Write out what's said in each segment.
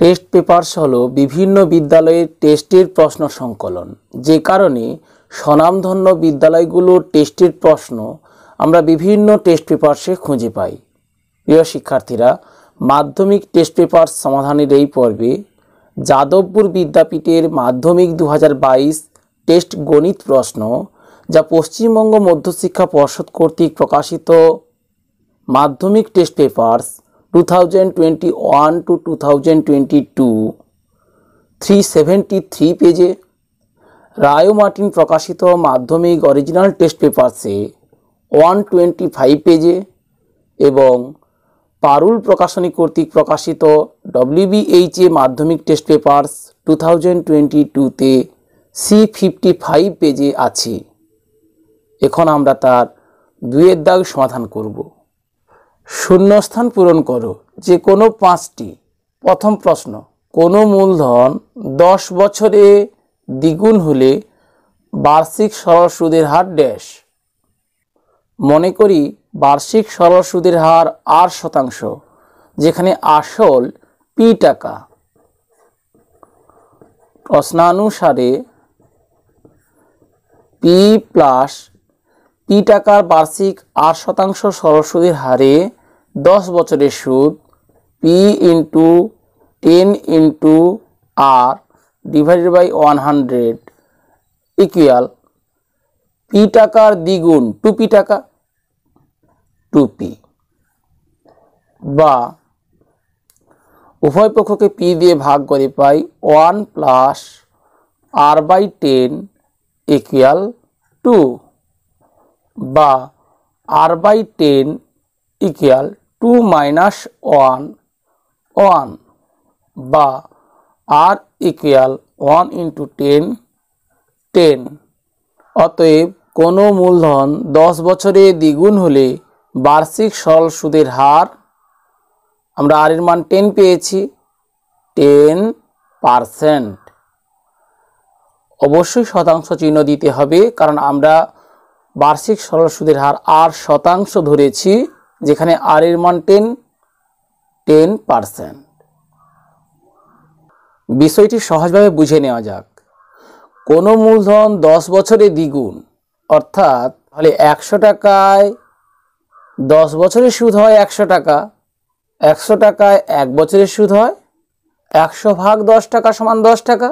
test papers হলো বিভিন্ন বিদ্যালয়ের টেস্টের প্রশ্ন সংকলন যে কারণে স্বনামধন্য বিদ্যালয়গুলোর টেস্টের প্রশ্ন আমরা বিভিন্ন টেস্ট পেপার্সে খুঁজে পাই প্রিয় শিক্ষার্থীরা মাধ্যমিক টেস্ট পেপার সমাধানের এই পর্বে যাদবপুর বিদ্যাপীঠের মাধ্যমিক দু টেস্ট গণিত প্রশ্ন যা পশ্চিমবঙ্গ মধ্যশিক্ষা পর্ষদ কর্তৃক প্রকাশিত মাধ্যমিক টেস্ট পেপার্স 2021 to 2022 373 পেজে রায় মার্টিন প্রকাশিত মাধ্যমিক অরিজিনাল টেস্ট পেপারসে ওয়ান টোয়েন্টি ফাইভ পেজে এবং পারুল প্রকাশনী কর্তৃক প্রকাশিত WBHA Madhyamik test papers two thousand twenty টুতে সি ফিফটি ফাইভ পেজে আছে এখন আমরা তার দুয়ের দাগ সমাধান করবো শূন্যস্থান পূরণ করো যে কোনো পাঁচটি প্রথম প্রশ্ন কোনো মূলধন দশ বছরে দ্বিগুণ হলে বার্ষিক সরল সুদের হার ড্যাশ মনে করি বার্ষিক সরল সুদের হার আট শতাংশ যেখানে আসল পি টাকা প্রশ্নানুসারে পি প্লাস পি টাকার বার্ষিক আট শতাংশ সরল সুদের হারে দশ বছরের সুদ P into ten into R divided by one hundred equal P টাকার দ্বিগুণ টুপি টাকা টুপি বা উভয় পক্ষকে পি দিয়ে ভাগ করে পাই one plus R by ten equal two বা R by ten equal two minus one one বা R equal one into ten ten অতএব কোনো মূলধন দশ বছরে দ্বিগুণ হলে বার্ষিক সরল সুদের হার আমরা আর এর মান টেন পেয়েছি টেন পারসেন্ট অবশ্যই শতাংশ চিহ্ন দিতে হবে কারণ আমরা বার্ষিক সরল সুদের হার আর শতাংশ ধরেছি যেখানে আর এর মান টেন টেন পারসেন্ট বিষয়টি সহজভাবে বুঝে নেওয়া যাক কোনো মূলধন দশ বছরে দ্বিগুণ অর্থাৎ তাহলে একশো টাকায় দশ বছরের সুদ হয় একশো টাকা একশো টাকায় এক বছরের সুদ হয় একশো ভাগ দশ টাকা সমান দশ টাকা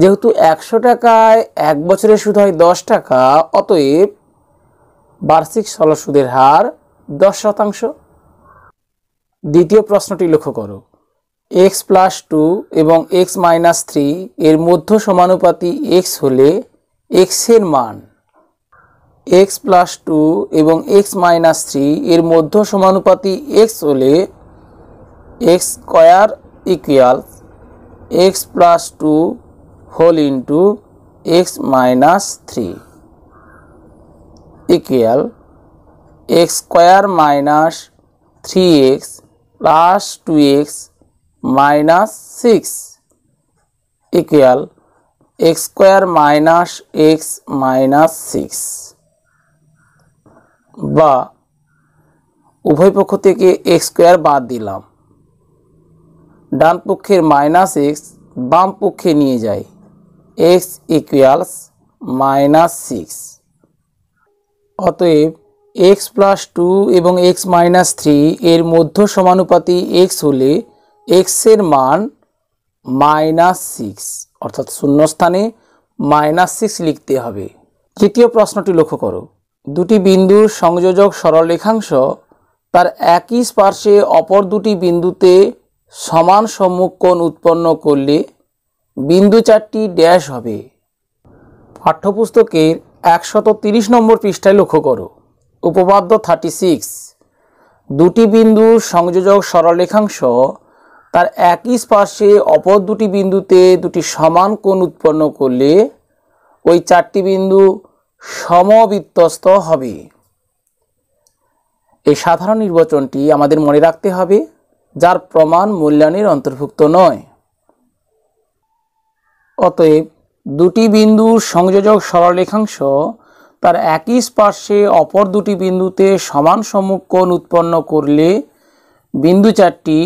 যেহেতু একশো টাকায় এক বছরের সুদ হয় দশ টাকা অতএব বার্ষিক সরল সুদের হার দশ শতাংশ দ্বিতীয় প্রশ্নটি লক্ষ্য করো এক্স প্লাস টু এবং এক্স মাইনাস থ্রি এর মধ্য সমানুপাতি এক্স হলে এক্সের মান এক্স প্লাস টু এবং এক্স মাইনাস থ্রি এর মধ্য সমানুপাতি এক্স হলে x square equals x plus two whole into x minus three equal x square minus three x plus two x minus six equal x square minus x minus six বা উভয় পক্ষ থেকে x square বাদ দিলাম ডান পক্ষের minus x বাম পক্ষে নিয়ে যাই এক্স ইকুয়ালস মাইনাস সিক্স অতএব এক্স প্লাস টু এবং এক্স মাইনাস থ্রি এর মধ্য সমানুপাতি এক্স হলে এক্সের মান মাইনাস সিক্স অর্থাৎ শূন্যস্থানে মাইনাস সিক্স লিখতে হবে তৃতীয় প্রশ্নটি লক্ষ্য করো দুটি বিন্দুর সংযোজক সরলরেখাংশ তার একই স্পার্শে অপর দুটি বিন্দুতে সমান সম্মুখকোণ উৎপন্ন করলে বিন্দু চারটি ড্যাশ হবে পাঠ্যপুস্তকের একশত তিরিশ নম্বর পৃষ্ঠায় লক্ষ্য করো উপপাদ্য থার্টি সিক্স দুটি বিন্দুর সংযোজক সরলরেখাংশ তার একই স্পর্শে অপর দুটি বিন্দুতে দুটি সমান কোণ উৎপন্ন করলে ওই চারটি বিন্দু সমবিত্তস্ত হবে এই সাধারণ নির্বাচনটি আমাদের মনে রাখতে হবে যার প্রমাণ মূল্যায়নের অন্তর্ভুক্ত নয় অতএব দুটি বিন্দুর সংযোজক সরলেখাংশ তার একই স্পর্শে অপর দুটি বিন্দুতে সমান কোণ উৎপন্ন করলে বিন্দু চারটি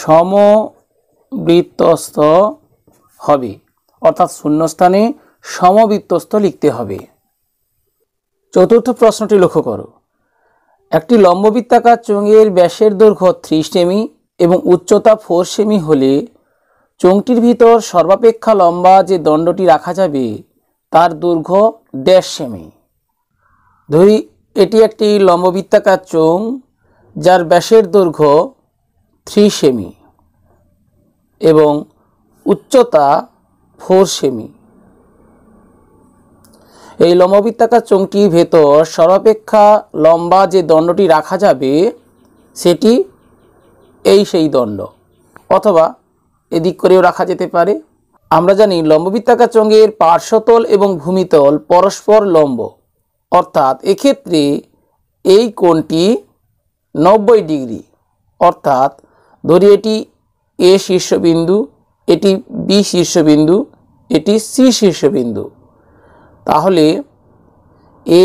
সমবৃত্তস্ত হবে অর্থাৎ শূন্যস্থানে সমবৃত্তস্ত লিখতে হবে চতুর্থ প্রশ্নটি লক্ষ্য করো একটি লম্ববৃত্তাকার চোঙের ব্যাসের দৈর্ঘ্য থ্রি সেমি এবং উচ্চতা ফোর সেমি হলে চোঙটির ভিতর সর্বাপেক্ষা লম্বা যে দণ্ডটি রাখা যাবে তার দৈর্ঘ্য দেড় সেমি ধরি এটি একটি লম্ববৃত্তাকার চোঙ যার ব্যাসের দৈর্ঘ্য থ্রি সেমি এবং উচ্চতা ফোর সেমি এই লম্ববৃত্তাকার চোঙটির ভেতর সর্বাপেক্ষা লম্বা যে দণ্ডটি রাখা যাবে সেটি এই সেই দণ্ড অথবা এদিক করেও রাখা যেতে পারে আমরা জানি লম্ববৃত্তাকার চঙ্গের পার্শ্বতল এবং ভূমিতল পরস্পর লম্ব অর্থাৎ এক্ষেত্রে এই কোণটি নব্বই ডিগ্রি অর্থাৎ ধরি এটি এ শীর্ষবিন্দু এটি বি শীর্ষবিন্দু এটি সি শীর্ষবিন্দু তাহলে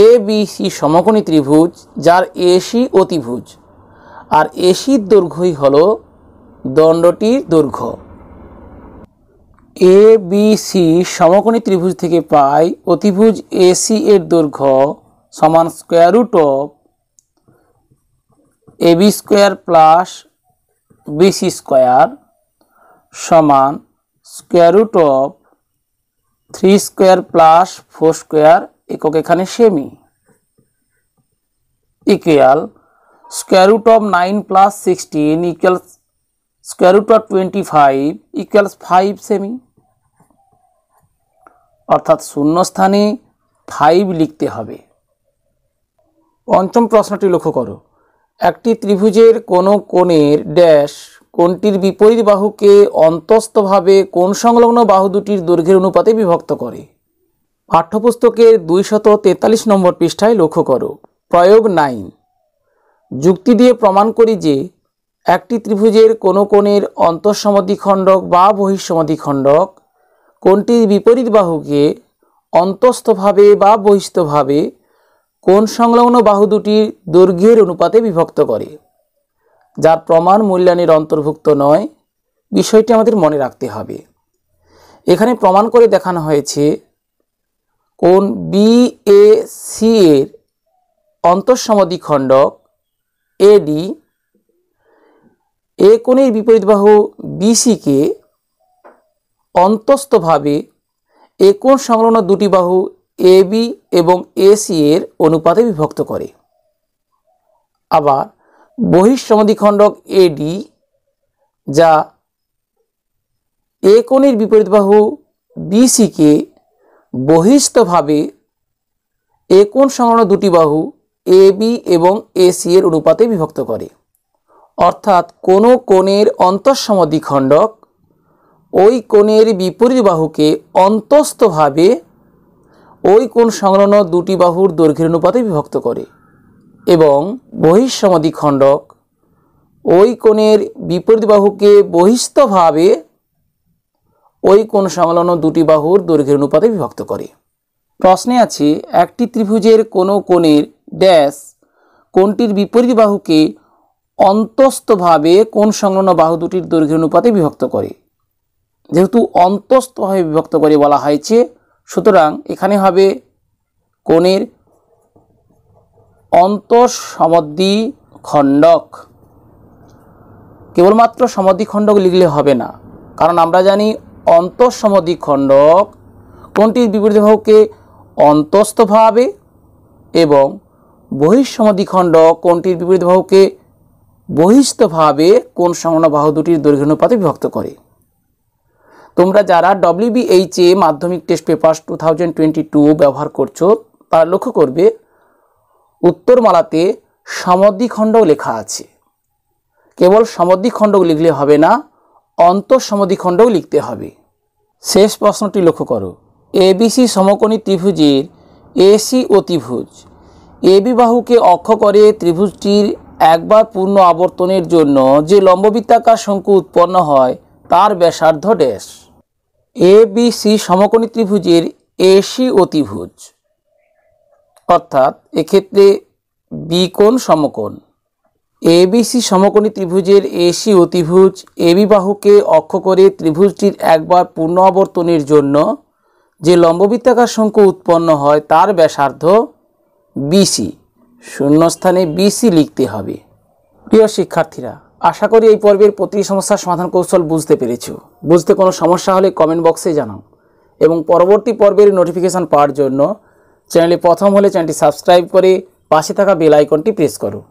এ বি সি সমকোণী ত্রিভুজ যার এসি অতিভুজ আর এসির দৈর্ঘ্যই হল দণ্ডটির দৈর্ঘ্য এ বি সি সমকোণী ত্রিভুজ থেকে পাই অতিভুজ এ সি এর দৈর্ঘ্য সমান square root of A B square plus BC square সমান square root of three square plus four square একক এখানে সেমি equal square root of nine plus sixteen equal square of twenty five equals five সেমি অর্থাৎ শূন্যস্থানে five লিখতে হবে পঞ্চম প্রশ্নটি লক্ষ্য করো একটি ত্রিভুজের কোনো কোণের ড্যাশ কোনটির বিপরীত বাহুকে অন্তস্থভাবে কোন সংলগ্ন বাহু দুটির দৈর্ঘ্যের অনুপাতে বিভক্ত করে পাঠ্যপুস্তকের দুইশত তেতাল্লিশ নম্বর পৃষ্ঠায় লক্ষ্য করো প্রয়োগ নাইন যুক্তি দিয়ে প্রমাণ করি যে একটি ত্রিভুজের কোনো কোণের খণ্ডক বা খণ্ডক কোনটির বিপরীত বাহুকে অন্তস্থভাবে বা বহিস্থভাবে কোন সংলগ্ন বাহু দুটির দৈর্ঘ্যের অনুপাতে বিভক্ত করে যার প্রমাণ মূল্যায়নের অন্তর্ভুক্ত নয় বিষয়টি আমাদের মনে রাখতে হবে এখানে প্রমাণ করে দেখানো হয়েছে কোন বি এ সি এর খণ্ডক এডি এ কোণের বিপরীত বাহু বিসিকে অন্তস্থভাবে এ কোণ সংলগ্ন দুটি বাহু এ বি এবং এ সি এর অনুপাতে বিভক্ত করে আবার বহিঃসমদ্বিখণ্ডক এডি যা এ কোণের বিপরীত বাহু বিসিকে বহিস্থভাবে এ কোণ সংলগ্ন দুটি বাহু এ বি এবং এ সি এর অনুপাতে বিভক্ত করে অর্থাৎ কোনো কোণের অন্তঃসম দ্বিখণ্ডক ওই কোণের বিপরীত বাহুকে অন্তস্থভাবে ওই কোণ সংলগ্ন দুটি বাহুর দৈর্ঘ্যের অনুপাতে বিভক্ত করে এবং বহিঃসমাধি খণ্ডক ওই কোণের বিপরীত বাহুকে বহিস্থভাবে ওই কোণ সংলগ্ন দুটি বাহুর দৈর্ঘ্যের অনুপাতে বিভক্ত করে প্রশ্নে আছে একটি ত্রিভুজের কোনো কোণের ড্যাশ কোণটির বিপরীত বাহুকে অন্তস্থভাবে কোন সংলগ্ন বাহু দুটির দৈর্ঘ্য অনুপাতে বিভক্ত করে যেহেতু অন্তস্থভাবে বিভক্ত করে বলা হয়েছে সুতরাং এখানে হবে কোণের অন্তঃ খণ্ডক কেবলমাত্র খণ্ডক লিখলে হবে না কারণ আমরা জানি খণ্ডক কোনটির বিপরীত বাহুকে অন্তস্থভাবে এবং খণ্ডক কোনটির বিপরীত বাহুকে বহিষ্ঠভাবে কোন বাহু দুটির দৈর্ঘ্য অনুপাতে বিভক্ত করে তোমরা যারা WBHA Madhyamik test paper two thousand twenty two ব্যবহার করছো তারা লক্ষ্য করবে উত্তরমালাতে সমদ্বিখণ্ডও লেখা আছে কেবল সমদ্বিখণ্ড লিখলে হবে না খণ্ডও লিখতে হবে শেষ প্রশ্নটি লক্ষ্য করো এবিসি সমকোণী ত্রিভুজের এসি ও ত্রিভুজ এ বিবাহুকে অক্ষ করে ত্রিভুজটির একবার পূর্ণ আবর্তনের জন্য যে লম্ববৃত্তাকার শঙ্কু উৎপন্ন হয় তার ব্যাসার্ধ ড্যাশ এ বি সি সমকোণী ত্রিভুজের এসি অতিভুজ অর্থাৎ এক্ষেত্রে বি কোণ সমকোণ এবিসি সমকোণী ত্রিভুজের এসি অতিভুজ এবি বাহুকে অক্ষ করে ত্রিভুজটির একবার পূর্ণ আবর্তনের জন্য যে লম্ববৃত্তাকার শঙ্কু উৎপন্ন হয় তার ব্যাসার্ধ বিসি শূন্যস্থানে বিসি লিখতে হবে প্রিয় শিক্ষার্থীরা আশা করি এই পর্বের প্রতিটি সমস্যার সমাধান কৌশল বুঝতে পেরেছ বুঝতে কোনো সমস্যা হলে কমেন্ট বক্সে জানাও এবং পরবর্তী পর্বের নোটিফিকেশান পাওয়ার জন্য চ্যানেলে প্রথম হলে চ্যানেলটি সাবস্ক্রাইব করে পাশে থাকা বেল আইকনটি প্রেস করো